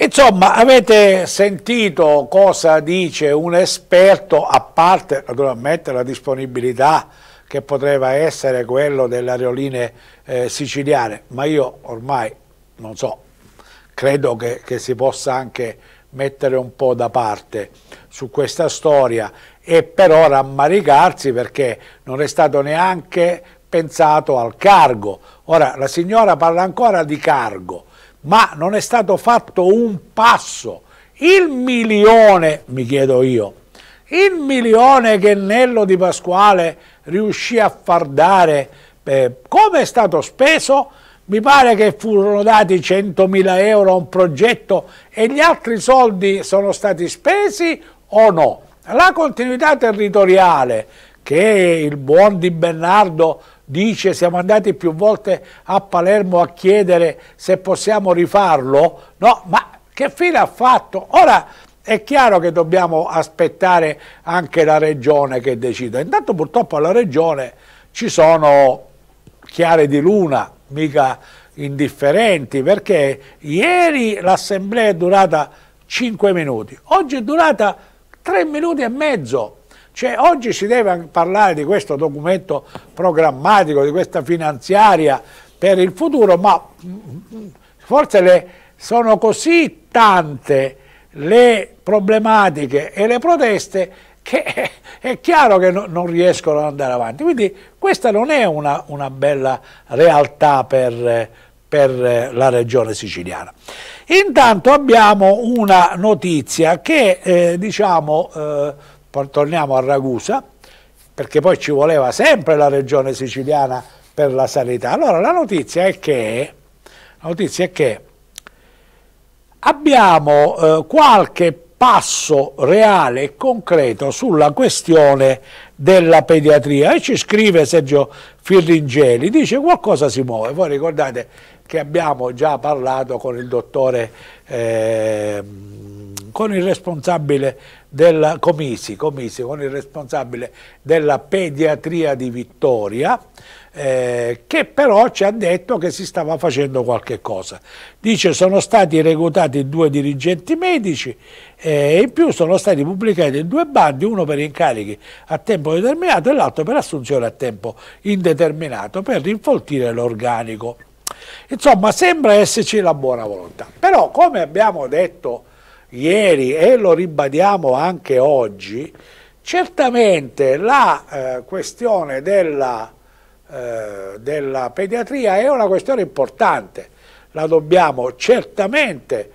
Insomma, avete sentito cosa dice un esperto, a parte naturalmente la disponibilità che potrebbe essere quello delle aeroline eh, siciliane, ma io ormai, non so, credo che, che si possa anche mettere un po' da parte su questa storia e però rammaricarsi perché non è stato neanche pensato al cargo. Ora, la signora parla ancora di cargo, ma non è stato fatto un passo. Il milione, mi chiedo io, il milione che Nello di Pasquale riuscì a far dare, eh, come è stato speso? Mi pare che furono dati 100.000 euro a un progetto e gli altri soldi sono stati spesi o no? La continuità territoriale che il buon Di Bernardo dice siamo andati più volte a Palermo a chiedere se possiamo rifarlo, no, ma che fine ha fatto? Ora è chiaro che dobbiamo aspettare anche la regione che decida, intanto purtroppo alla regione ci sono chiare di luna, mica indifferenti, perché ieri l'assemblea è durata 5 minuti, oggi è durata 3 minuti e mezzo, cioè, oggi si deve parlare di questo documento programmatico, di questa finanziaria per il futuro, ma mm, mm, forse le, sono così tante le problematiche e le proteste che è, chiaro che no, non riescono ad andare avanti. Quindi questa non è una, una bella realtà per, per la regione siciliana. Intanto abbiamo una notizia che eh, diciamo, eh, torniamo a Ragusa, perché poi ci voleva sempre la regione siciliana per la sanità. Allora la notizia è che, notizia è che abbiamo eh, qualche passo reale e concreto sulla questione della pediatria e ci scrive Sergio Firringeli, dice qualcosa si muove, voi ricordate che abbiamo già parlato con il dottore eh, con il responsabile della Comisi, Comisi con il responsabile della pediatria di Vittoria, eh, che però ci ha detto che si stava facendo qualche cosa. Dice sono stati reclutati due dirigenti medici eh, e in più sono stati pubblicati due bandi, uno per incarichi a tempo determinato e l'altro per assunzione a tempo indeterminato per rinfoltire l'organico. Insomma, sembra esserci la buona volontà. Però, come abbiamo detto ieri e lo ribadiamo anche oggi, certamente la eh, questione della, eh, della, pediatria è una questione importante, la dobbiamo certamente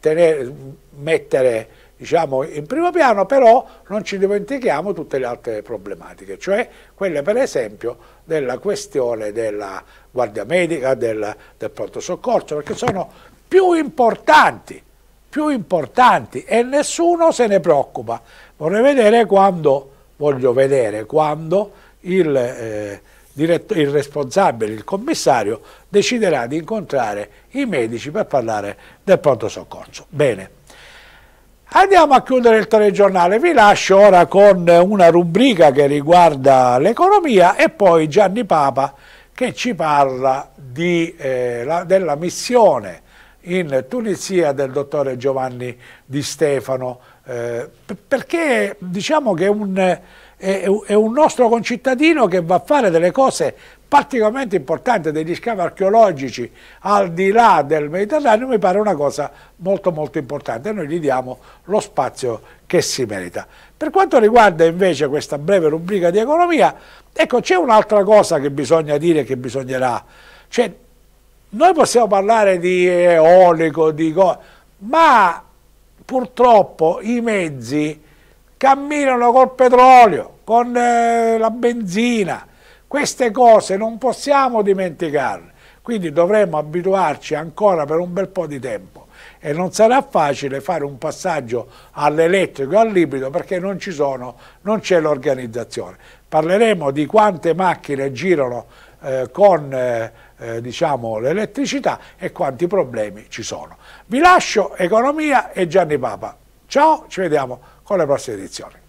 tenere, mettere diciamo, in primo piano, però non ci dimentichiamo tutte le altre problematiche, cioè quelle per esempio della questione della guardia medica, del, del pronto soccorso, perché sono più importanti più importanti e nessuno se ne preoccupa. Vorrei vedere quando, voglio vedere quando il, eh, diretto, il responsabile, il commissario, deciderà di incontrare i medici per parlare del pronto soccorso. Bene. Andiamo a chiudere il telegiornale, vi lascio ora con una rubrica che riguarda l'economia e poi Gianni Papa che ci parla di, eh, la, della missione in Tunisia del dottore Giovanni Di Stefano, eh, perché diciamo che è un, è, è un nostro concittadino che va a fare delle cose particolarmente importanti, degli scavi archeologici al di là del Mediterraneo mi pare una cosa molto molto importante e noi gli diamo lo spazio che si merita. Per quanto riguarda invece questa breve rubrica di economia, ecco c'è un'altra cosa che bisogna dire che bisognerà, cioè noi possiamo parlare di eolico, di cose, ma purtroppo i mezzi camminano col petrolio, con eh, la benzina, queste cose non possiamo dimenticarle, quindi dovremmo abituarci ancora per un bel po' di tempo e non sarà facile fare un passaggio all'elettrico, e al libido perché non ci sono, non c'è l'organizzazione. Parleremo di quante macchine girano eh, con... Eh, eh, diciamo, l'elettricità e quanti problemi ci sono. Vi lascio Economia e Gianni Papa. Ciao, ci vediamo con le prossime edizioni.